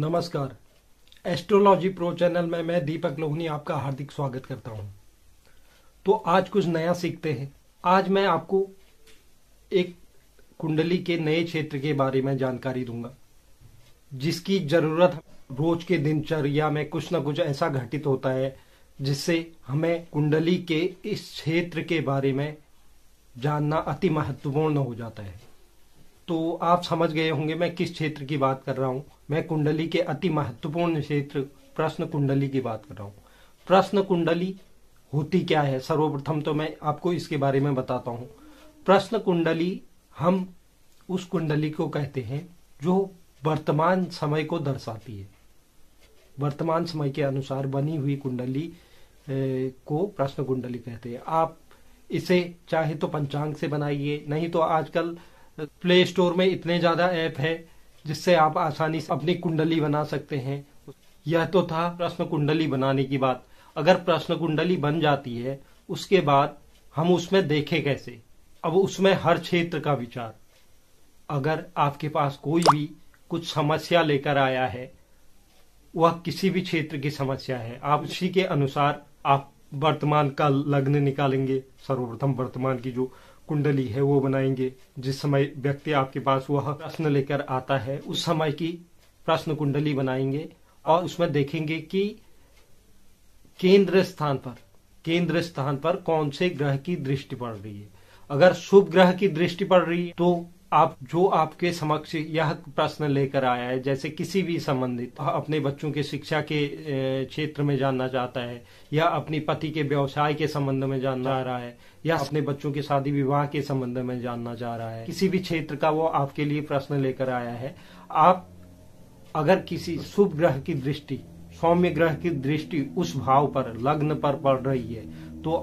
नमस्कार astrology pro channel में मैं दीपक लोहनी आपका हार्दिक स्वागत करता हूं तो आज कुछ नया सीखते हैं आज मैं आपको एक कुंडली के नए क्षेत्र के बारे में जानकारी दूंगा जिसकी जरूरत रोज के दिनचर्या में कुछ ना कुछ ऐसा घटित होता है जिससे हमें कुंडली के इस क्षेत्र के बारे में जानना अति महत्वपूर्ण हो जाता है तो आप समझ गए होंगे मैं किस क्षेत्र की बात कर रहा हूं मैं कुंडली के अति महत्वपूर्ण क्षेत्र प्रश्न कुंडली की बात कर रहा हूँ प्रश्न कुंडली होती क्या है सर्वप्रथम तो मैं आपको इसके बारे में बताता हूँ प्रश्न कुंडली हम उस कुंडली को कहते हैं जो वर्तमान समय को दर्शाती है वर्तमान समय के अनुसार बनी हुई कुंडली को प्रश्न कुंडली कहते हैं आप इसे चाहे तो पंचांग से बनाइए नहीं तो आजकल प्ले स्टोर में इतने ज़्यादा ऐप है जिससे आप आसानी से अपनी कुंडली बना सकते हैं यह तो था प्रश्न कुंडली बनाने की बात अगर प्रश्न कुंडली बन जाती है उसके बाद हम उसमें देखें कैसे अब उसमें हर क्षेत्र का विचार अगर आपके पास कोई भी कुछ समस्या लेकर आया है वह किसी भी क्षेत्र की समस्या है आप उसी के अनुसार आप वर्तमान का लग्न निकालेंगे सर्वप्रथम वर्तमान की जो कुंडली है वो बनाएंगे जिस समय व्यक्ति आपके पास वह प्रश्न लेकर आता है उस समय की प्रश्न कुंडली बनाएंगे और उसमें देखेंगे कि केंद्र स्थान पर केंद्र स्थान पर कौन से ग्रह की दृष्टि पड़ रही है अगर शुभ ग्रह की दृष्टि पड़ रही है तो आप जो आपके समक्ष यह प्रश्न लेकर आया है जैसे किसी भी संबंधित अपने बच्चों के शिक्षा के क्षेत्र में जानना चाहता है या अपनी पति के व्यवसाय के संबंध में जानना चाह हाँ। रहा है या अपने बच्चों के शादी विवाह के संबंध में जानना चाह रहा है किसी भी क्षेत्र का वो आपके लिए प्रश्न लेकर आया है आप अगर किसी शुभ ग्रह की दृष्टि सौम्य ग्रह की दृष्टि उस भाव पर लग्न पर पड़ रही है तो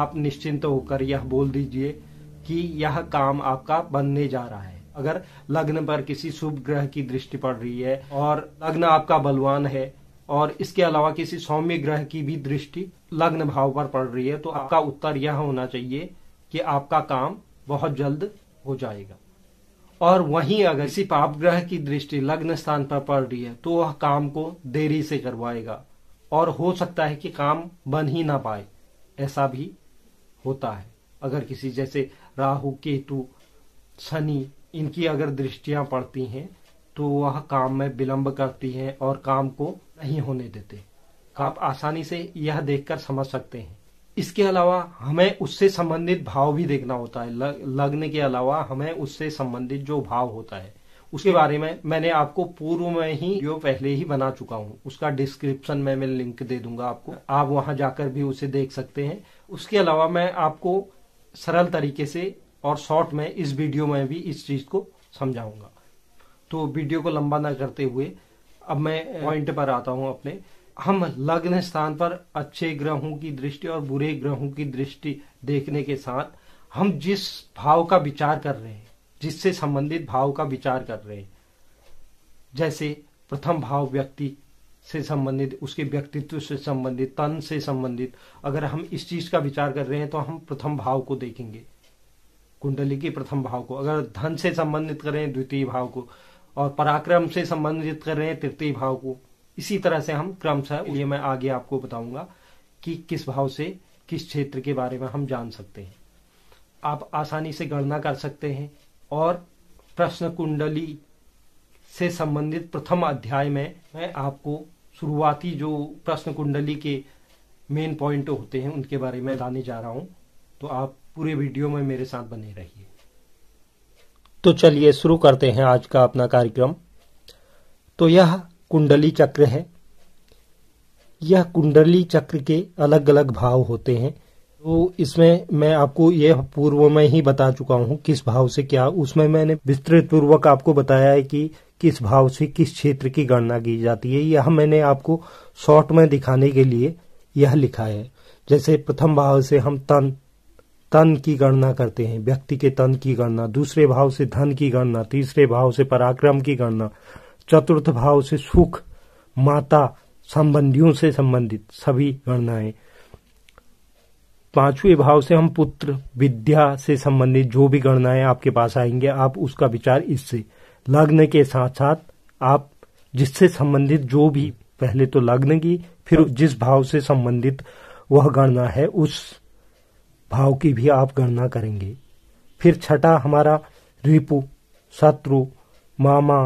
आप निश्चिंत होकर यह बोल दीजिए कि यह काम आपका बनने जा रहा है अगर लग्न पर किसी शुभ ग्रह की दृष्टि पड़ रही है और लग्न आपका बलवान है और इसके अलावा किसी सौम्य ग्रह की भी दृष्टि लग्न भाव पर पड़ रही है तो आपका उत्तर यह होना चाहिए कि आपका काम बहुत जल्द हो जाएगा और वहीं अगर किसी पाप ग्रह की दृष्टि लग्न स्थान पर पड़ रही है तो वह काम को देरी से करवाएगा और हो सकता है कि काम बन ही ना पाए ऐसा भी होता है अगर किसी जैसे राहु केतु शनि इनकी अगर दृष्टियां पड़ती हैं तो वह काम में विलंब करती हैं और काम को नहीं होने देते तो आप आसानी से यह देखकर समझ सकते हैं इसके अलावा हमें उससे संबंधित भाव भी देखना होता है लग्न के अलावा हमें उससे संबंधित जो भाव होता है उसके बारे में मैंने आपको पूर्व में ही जो पहले ही बना चुका हूँ उसका डिस्क्रिप्शन में मैं लिंक दे दूंगा आपको आप वहां जाकर भी उसे देख सकते हैं उसके अलावा मैं आपको सरल तरीके से और शॉर्ट में इस वीडियो में भी इस चीज़ को समझाऊंगा तो वीडियो को लंबा ना करते हुए अब मैं पॉइंट पर आता हूं अपने हम लग्न स्थान पर अच्छे ग्रहों की दृष्टि और बुरे ग्रहों की दृष्टि देखने के साथ हम जिस भाव का विचार कर रहे हैं जिससे संबंधित भाव का विचार कर रहे हैं जैसे प्रथम भाव व्यक्ति से संबंधित उसके व्यक्तित्व से संबंधित तन से संबंधित अगर हम इस चीज का विचार कर रहे हैं तो हम प्रथम भाव को देखेंगे कुंडली के प्रथम भाव को अगर धन से संबंधित करें द्वितीय भाव को और पराक्रम से संबंधित कर रहे हैं तृतीय भाव को इसी तरह से हम क्रमशः ये मैं आगे आपको बताऊंगा कि किस भाव से किस क्षेत्र के बारे में हम जान सकते हैं आप आसानी से गणना कर सकते हैं और प्रश्न कुंडली से संबंधित प्रथम अध्याय में मैं आपको शुरुआती जो प्रश्न कुंडली के मेन पॉइंट होते हैं उनके बारे में लाने जा रहा हूं तो आप पूरे वीडियो में मेरे साथ बने रहिए तो चलिए शुरू करते हैं आज का अपना कार्यक्रम तो यह कुंडली चक्र है यह कुंडली चक्र के अलग अलग भाव होते हैं तो इसमें मैं आपको ये पूर्व में ही बता चुका हूँ किस भाव से क्या उसमें मैंने विस्तृत पूर्वक आपको बताया है कि किस भाव से किस क्षेत्र की गणना की जाती है यह मैंने आपको शॉर्ट में दिखाने के लिए यह लिखा है जैसे प्रथम भाव से हम तन तन की गणना करते हैं व्यक्ति के तन की गणना दूसरे भाव से धन की गणना तीसरे भाव से पराक्रम की गणना चतुर्थ भाव से सुख माता संबंधियों से संबंधित सभी गणनाएं पांचवें भाव से हम पुत्र विद्या से संबंधित जो भी गणनाएं आपके पास आएंगे आप उसका विचार इससे लग्न के साथ साथ आप जिससे संबंधित जो भी पहले तो लग्न की फिर जिस भाव से संबंधित वह गणना है उस भाव की भी आप गणना करेंगे फिर छठा हमारा रिपु शत्रु मामा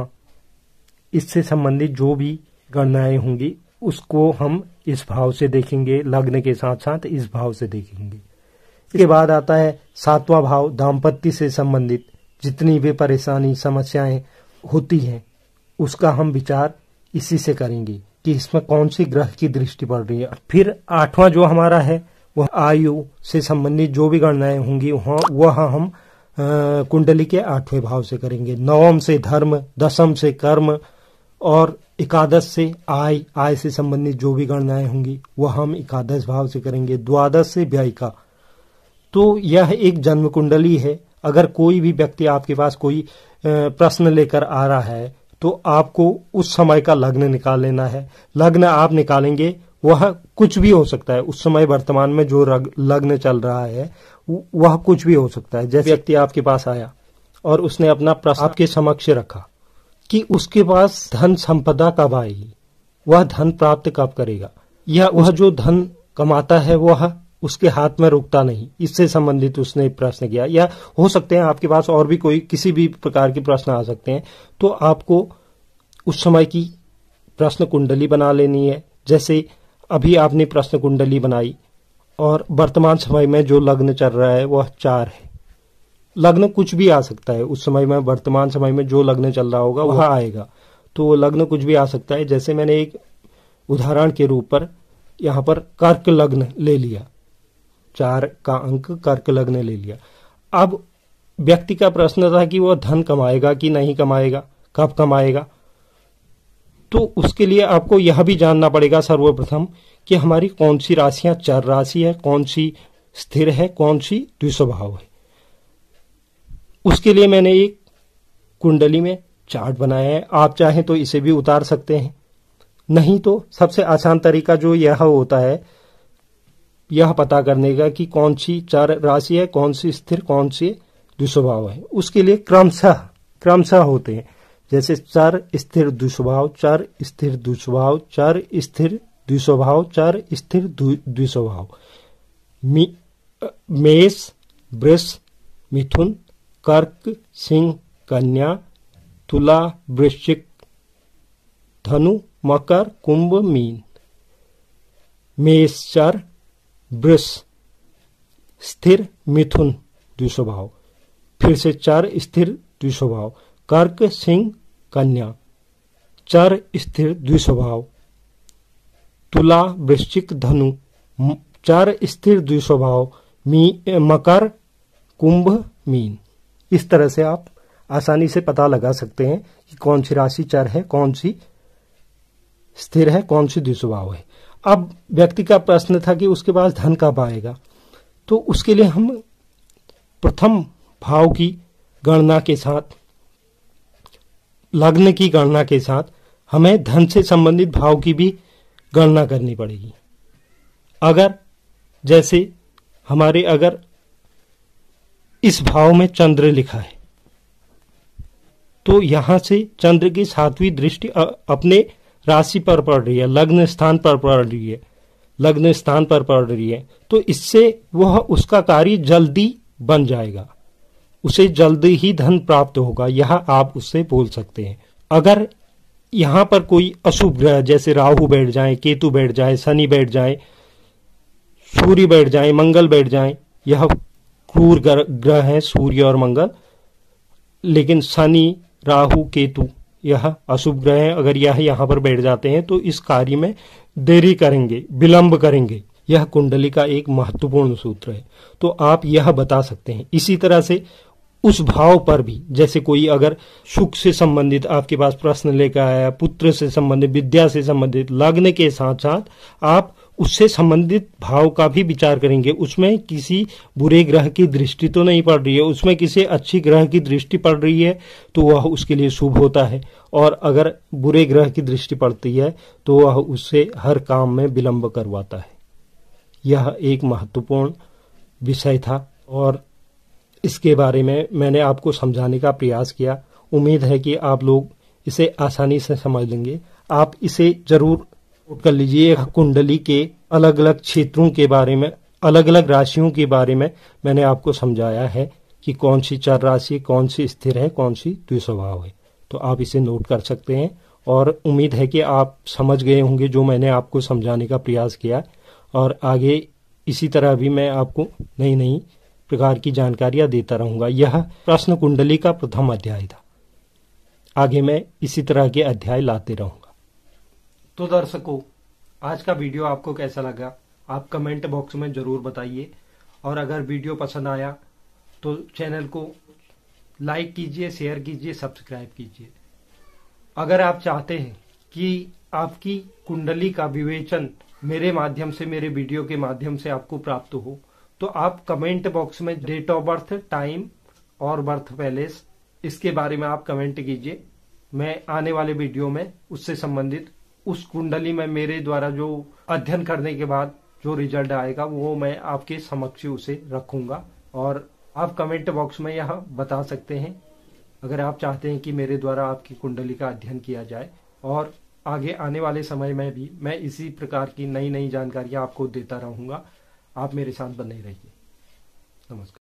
इससे संबंधित जो भी गणनाएं होंगी उसको हम इस भाव से देखेंगे लग्न के साथ साथ इस भाव से देखेंगे इसके बाद आता है सातवां भाव दाम्पत्य से संबंधित जितनी भी परेशानी समस्याएं होती हैं उसका हम विचार इसी से करेंगे कि इसमें कौन सी ग्रह की दृष्टि पड़ रही है फिर आठवां जो हमारा है वह आयु से संबंधित जो भी गणनाएं होंगी वह हम कुंडली के आठवें भाव से करेंगे नवम से धर्म दसम से कर्म और एकादश से आय आय से संबंधित जो भी गणनाएं होंगी वह हम एकादश भाव से करेंगे द्वादश से व्यय का तो यह एक जन्म कुंडली है अगर कोई भी व्यक्ति आपके पास कोई प्रश्न लेकर आ रहा है तो आपको उस समय का लग्न निकाल लेना है लग्न आप निकालेंगे वह कुछ भी हो सकता है उस समय वर्तमान में जो लग्न चल रहा है वह कुछ भी हो सकता है जैसे व्यक्ति आपके पास आया और उसने अपना प्रश्न आपके समक्ष रखा कि उसके पास धन संपदा कब आएगी वह धन प्राप्त कब करेगा या वह जो धन कमाता है वह उसके हाथ में रुकता नहीं इससे संबंधित उसने प्रश्न किया या हो सकते हैं आपके पास और भी कोई किसी भी प्रकार के प्रश्न आ सकते हैं तो आपको उस समय की प्रश्न कुंडली बना लेनी है जैसे अभी आपने प्रश्न कुंडली बनाई और वर्तमान समय में जो लग्न चल रहा है वह चार है लग्न कुछ भी आ सकता है उस समय में वर्तमान समय में जो लग्न चल रहा होगा वह आएगा तो वो लग्न कुछ भी आ सकता है जैसे मैंने एक उदाहरण के रूप पर यहां पर कर्क लग्न ले लिया चार का अंक कर्क लग्न ले लिया अब व्यक्ति का प्रश्न था कि वह धन कमाएगा कि नहीं कमाएगा कब कमाएगा तो उसके लिए आपको यह भी जानना पड़ेगा सर्वप्रथम कि हमारी कौन सी राशियां चर राशि है कौन सी स्थिर है कौन सी द्विस्वभाव है उसके लिए मैंने एक कुंडली में चार्ट बनाया है आप चाहें तो इसे भी उतार सकते हैं नहीं तो सबसे आसान तरीका जो यह होता है यह पता करने का कि कौन सी चार राशि है कौन सी स्थिर कौन सी दुस्वभाव है उसके लिए क्रमशः क्रमशः होते हैं जैसे चार स्थिर दुस्वभाव चार स्थिर दुस्वभाव चार स्थिर दुस्वभाव चार स्थिर दुस्वभाव मेष वृष मिथुन कर्क सिंह कन्या तुला वृश्चिक धनु मकर कुंभ मीन मेषचर वृष स्थिर मिथुन द्विस्वभाव फिर से चर स्थिर द्विस्वभाव कर्क सिंह कन्या चर स्थिर द्विस्वभाव तुला वृश्चिक धनु चर स्थिर द्विस्वभाव मी मकर कुंभ मीन इस तरह से आप आसानी से पता लगा सकते हैं कि कौन सी राशि चर है कौन सी स्थिर है कौन सी दुस्वभाव है अब व्यक्ति का प्रश्न था कि उसके पास धन कब आएगा तो उसके लिए हम प्रथम भाव की गणना के साथ लग्न की गणना के साथ हमें धन से संबंधित भाव की भी गणना करनी पड़ेगी अगर जैसे हमारे अगर इस भाव में चंद्र लिखा है तो यहां से चंद्र की सातवीं दृष्टि अपने राशि पर पड़ रही है लग्न स्थान पर पड़ रही है लग्न स्थान पर पड़ रही है तो इससे वह उसका कार्य जल्दी बन जाएगा उसे जल्दी ही धन प्राप्त होगा यह आप उससे बोल सकते हैं अगर यहां पर कोई अशुभ ग्रह जैसे राहु बैठ जाए केतु बैठ जाए शनि बैठ जाए सूर्य बैठ जाए मंगल बैठ जाए यह क्रूर ग्रह हैं सूर्य और मंगल लेकिन शनि राहु केतु यह अशुभ ग्रह हैं अगर यह यहाँ पर बैठ जाते हैं तो इस कार्य में देरी करेंगे विलंब करेंगे यह कुंडली का एक महत्वपूर्ण सूत्र है तो आप यह बता सकते हैं इसी तरह से उस भाव पर भी जैसे कोई अगर सुख से संबंधित आपके पास प्रश्न लेकर आया पुत्र से संबंधित विद्या से संबंधित लग्न के साथ साथ आप उससे संबंधित भाव का भी विचार करेंगे उसमें किसी बुरे ग्रह की दृष्टि तो नहीं पड़ रही है उसमें किसी अच्छी ग्रह की दृष्टि पड़ रही है तो वह उसके लिए शुभ होता है और अगर बुरे ग्रह की दृष्टि पड़ती है तो वह उससे हर काम में विलंब करवाता है यह एक महत्वपूर्ण विषय था और इसके बारे में मैंने आपको समझाने का प्रयास किया उम्मीद है कि आप लोग इसे आसानी से समझ लेंगे आप इसे जरूर नोट कर लीजिए कुंडली के अलग अलग क्षेत्रों के बारे में अलग अलग राशियों के बारे में मैंने आपको समझाया है कि कौन सी चार राशि कौन सी स्थिर है कौन सी द्विस्वभाव है तो आप इसे नोट कर सकते हैं और उम्मीद है कि आप समझ गए होंगे जो मैंने आपको समझाने का प्रयास किया और आगे इसी तरह भी मैं आपको नई नई प्रकार की जानकारियां देता रहूंगा यह प्रश्न कुंडली का प्रथम अध्याय था आगे मैं इसी तरह के अध्याय लाते रहूंगा तो दर्शकों आज का वीडियो आपको कैसा लगा आप कमेंट बॉक्स में ज़रूर बताइए और अगर वीडियो पसंद आया तो चैनल को लाइक कीजिए शेयर कीजिए सब्सक्राइब कीजिए अगर आप चाहते हैं कि आपकी कुंडली का विवेचन मेरे माध्यम से मेरे वीडियो के माध्यम से आपको प्राप्त हो तो आप कमेंट बॉक्स में डेट ऑफ बर्थ टाइम और बर्थ पैलेस इसके बारे में आप कमेंट कीजिए मैं आने वाले वीडियो में उससे संबंधित उस कुंडली में मेरे द्वारा जो अध्ययन करने के बाद जो रिजल्ट आएगा वो मैं आपके समक्ष उसे रखूंगा और आप कमेंट बॉक्स में यह बता सकते हैं अगर आप चाहते हैं कि मेरे द्वारा आपकी कुंडली का अध्ययन किया जाए और आगे आने वाले समय में भी मैं इसी प्रकार की नई नई जानकारियां आपको देता रहूंगा आप मेरे साथ बने रहिए नमस्कार